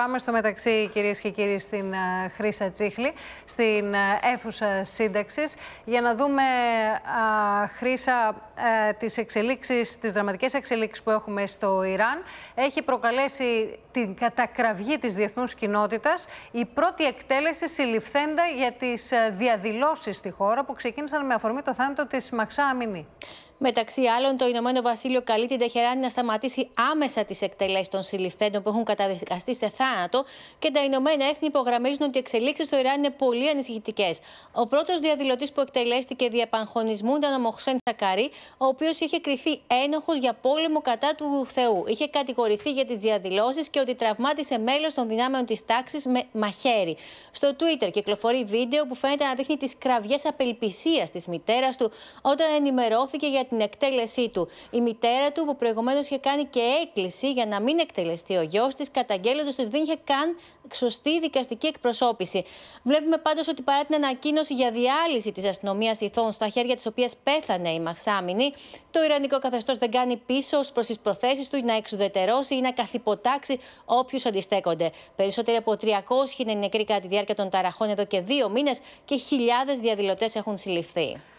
πάμε στο μεταξύ κυρίες και κύριοι στην ε, Χρύσα Τσίχλη, στην ε, αίθουσα σύνταξης, για να δούμε χρήσα Χρύσα ε, τις εξελίξεις, τις δραματικές εξελίξεις που έχουμε στο Ιράν. Έχει προκαλέσει την κατακραυγή της διεθνούς κοινότητας, η πρώτη εκτέλεση συλληφθέντα για τις διαδηλώσεις στη χώρα που ξεκίνησαν με αφορμή το θάνατο της Μαξά Αμινή. Μεταξύ άλλων, το Ηνωμένο Βασίλειο καλεί την Τεχεράνη να σταματήσει άμεσα τις εκτελέσεις των συλληφθέντων που έχουν καταδικαστεί σε θάνατο και τα Ηνωμένα Έθνη υπογραμμίζουν ότι οι εξελίξεις στο Ιράν είναι πολύ ανησυχητικές. Ο πρώτος διαδηλωτής που εκτελέστηκε διαπανχωνισμού ήταν ο Μοχσέν Σακαρή, ο οποίος είχε κρυθεί ένοχος για πόλεμο κατά του Θεού. Είχε κατηγορηθεί για τις διαδηλώσεις και ότι τραυμάτισε μέλος των δυνάμεων της τάξης με μαχαίρι. Στο Twitter κυκλοφορεί βίντεο που φαίνεται να δείχνει τις κραυγές απελπισίας της μητέρας του όταν ενημερώθηκε για την εκτέλεσή του. Η μητέρα του, που προηγουμένως είχε κάνει και έκκληση για να μην εκτελεστεί ο γιος της, καταγγέλλοντας ότι δεν είχε καν σωστή δικαστική εκπροσώπηση. Βλέπουμε πάντως ότι παρά την ανακοίνωση για διάλυση της αστυνομίας ηθών στα χέρια της οποίας πέθανε η Μαξάμινη, το Ιρανικό καθεστώς δεν κάνει πίσω ως προς τις προθέσεις του να εξουδετερώσει ή να καθυποτάξει όποιους αντιστέκονται. Περισσότεροι από 300 είναι νεκροί κατά τη διάρκεια των ταραχών εδώ και δύο μήνες και χιλιάδες διαδηλωτές έχουν συλληφθεί.